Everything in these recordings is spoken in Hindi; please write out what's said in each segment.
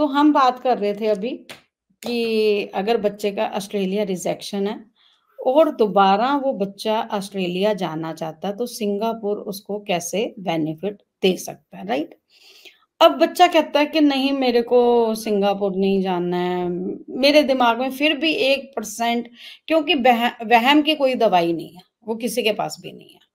तो हम बात कर रहे थे अभी कि अगर बच्चे का ऑस्ट्रेलिया रिजेक्शन है और दोबारा वो बच्चा ऑस्ट्रेलिया जाना चाहता है तो सिंगापुर उसको कैसे बेनिफिट दे सकता है राइट अब बच्चा कहता है कि नहीं मेरे को सिंगापुर नहीं जाना है मेरे दिमाग में फिर भी एक परसेंट क्योंकि वह, वहम की कोई दवाई नहीं है वो किसी के पास भी नहीं है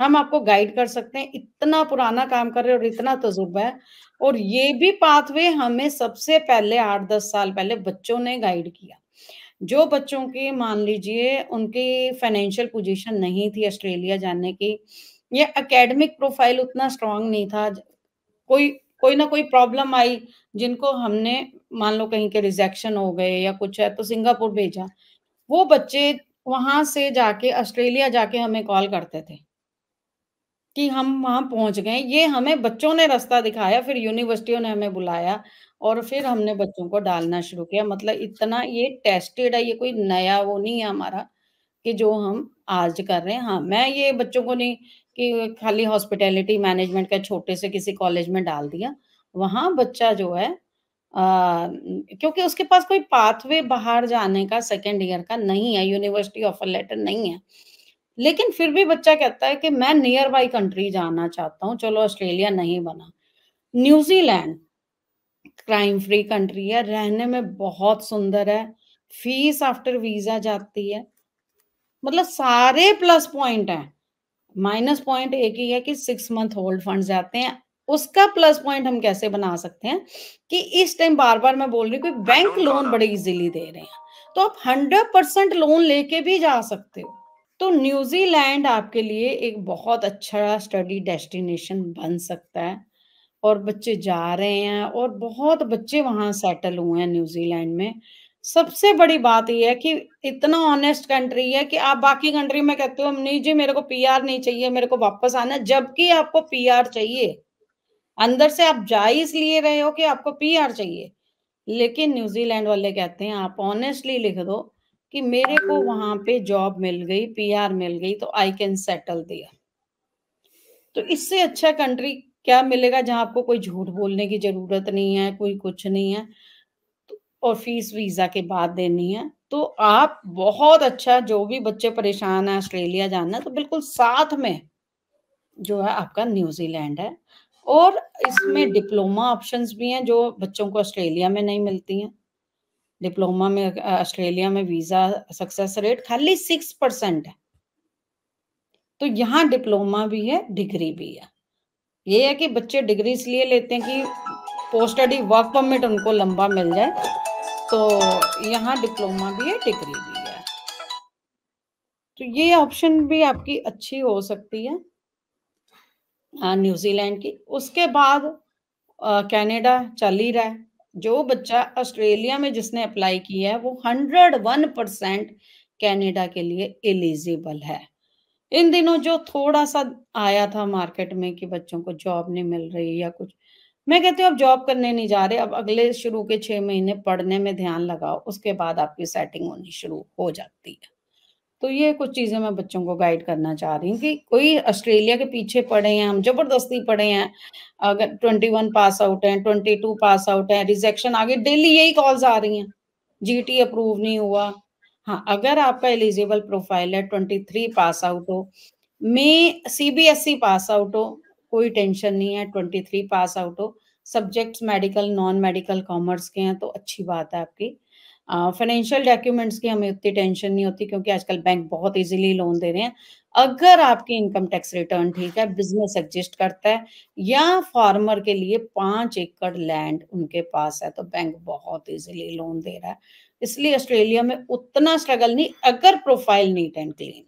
हम आपको गाइड कर सकते हैं इतना पुराना काम कर रहे हैं और इतना तजुर्बा है और ये भी पाथवे हमें सबसे पहले आठ दस साल पहले बच्चों ने गाइड किया जो बच्चों की मान लीजिए उनकी फाइनेंशियल पोजीशन नहीं थी ऑस्ट्रेलिया जाने की या एकेडमिक प्रोफाइल उतना स्ट्रांग नहीं था कोई कोई ना कोई प्रॉब्लम आई जिनको हमने मान लो कहीं के रिजेक्शन हो गए या कुछ है तो सिंगापुर भेजा वो बच्चे वहां से जाके ऑस्ट्रेलिया जाके हमें कॉल करते थे कि हम वहां पहुंच गए ये हमें बच्चों ने रास्ता दिखाया फिर यूनिवर्सिटियों ने हमें बुलाया और फिर हमने बच्चों को डालना शुरू किया मतलब इतना ये टेस्टेड है ये कोई नया वो नहीं है हमारा कि जो हम आज कर रहे हैं हाँ मैं ये बच्चों को नहीं कि खाली हॉस्पिटैलिटी मैनेजमेंट का छोटे से किसी कॉलेज में डाल दिया वहां बच्चा जो है आ, क्योंकि उसके पास कोई पाथवे बाहर जाने का सेकेंड ईयर का नहीं है यूनिवर्सिटी ऑफर लेटर नहीं है लेकिन फिर भी बच्चा कहता है कि मैं नियर बाई कंट्री जाना चाहता हूँ चलो ऑस्ट्रेलिया नहीं बना न्यूजीलैंड क्राइम फ्री कंट्री है रहने में बहुत सुंदर है फीस आफ्टर वीजा जाती है मतलब सारे प्लस पॉइंट हैं माइनस पॉइंट एक ही है कि सिक्स मंथ होल्ड फंड जाते हैं उसका प्लस पॉइंट हम कैसे बना सकते हैं कि इस टाइम बार बार मैं बोल रही हूँ बैंक लोन बड़े इजीली दे रहे हैं तो आप हंड्रेड परसेंट लोन लेके भी जा सकते हो तो न्यूजीलैंड आपके लिए एक बहुत अच्छा स्टडी डेस्टिनेशन बन सकता है और बच्चे जा रहे हैं और बहुत बच्चे वहां सेटल हुए हैं न्यूजीलैंड में सबसे बड़ी बात यह है कि इतना ऑनेस्ट कंट्री है कि आप बाकी कंट्री में कहते हो नहीं जी मेरे को पीआर नहीं चाहिए मेरे को वापस आना जबकि आपको पीआर चाहिए अंदर से आप जा इसलिए रहे हो कि आपको पीआर चाहिए लेकिन न्यूजीलैंड वाले कहते हैं आप ऑनेस्टली लिख दो कि मेरे को हम्म। वहां पे जॉब मिल गई पीआर मिल गई तो आई कैन सेटल दिया तो इससे अच्छा कंट्री क्या मिलेगा जहां आपको कोई झूठ बोलने की जरूरत नहीं है कोई कुछ नहीं है तो, और फीस वीजा के बाद देनी है तो आप बहुत अच्छा जो भी बच्चे परेशान है ऑस्ट्रेलिया जाना है तो बिल्कुल साथ में जो है आपका न्यूजीलैंड है और इसमें डिप्लोमा हम्म। ऑप्शंस भी हैं जो बच्चों को ऑस्ट्रेलिया में नहीं मिलती हैं डिप्लोमा में ऑस्ट्रेलिया में वीजा सक्सेस रेट खाली सिक्स परसेंट है तो यहाँ डिप्लोमा भी है डिग्री भी है ये है कि बच्चे डिग्री इसलिए लेते हैं कि पोस्ट स्टडी वर्क परमिट उनको लंबा मिल जाए तो यहाँ डिप्लोमा भी है डिग्री भी है तो ये ऑप्शन भी आपकी अच्छी हो सकती है न्यूजीलैंड की उसके बाद कनाडा चल ही रहा है जो बच्चा ऑस्ट्रेलिया में जिसने अप्लाई किया है वो हंड्रेड वन परसेंट कैनेडा के लिए एलिजिबल है इन दिनों जो थोड़ा सा आया था मार्केट में कि बच्चों को जॉब नहीं मिल रही या कुछ मैं कहती हूँ अब जॉब करने नहीं जा रहे अब अगले शुरू के छह महीने पढ़ने में ध्यान लगाओ उसके बाद आपकी सेटिंग होनी शुरू हो जाती है तो ये कुछ चीज़ें मैं बच्चों को गाइड करना चाह रही हूँ कि कोई ऑस्ट्रेलिया के पीछे पड़े हैं हम जबरदस्ती पड़े हैं अगर ट्वेंटी वन पास आउट है ट्वेंटी टू पास आउट है रिजेक्शन आगे डेली यही कॉल्स आ रही हैं जीटी अप्रूव नहीं हुआ हाँ अगर आपका एलिजिबल प्रोफाइल है ट्वेंटी थ्री पास आउट हो में सीबीएसई पास आउट हो कोई टेंशन नहीं है ट्वेंटी थ्री पास आउट हो subjects medical non medical commerce के हैं तो अच्छी बात है आपकी फाइनेंशियल डॉक्यूमेंट्स की हमें उतनी टेंशन नहीं होती क्योंकि आजकल बैंक बहुत इजीली लोन दे रहे हैं अगर आपकी इनकम टैक्स रिटर्न ठीक है बिजनेस एग्जिस्ट करता है या फार्मर के लिए पांच एकड़ लैंड उनके पास है तो बैंक बहुत इजीली लोन दे रहा है इसलिए ऑस्ट्रेलिया में उतना स्ट्रगल नहीं अगर प्रोफाइल नीट एंड क्लीन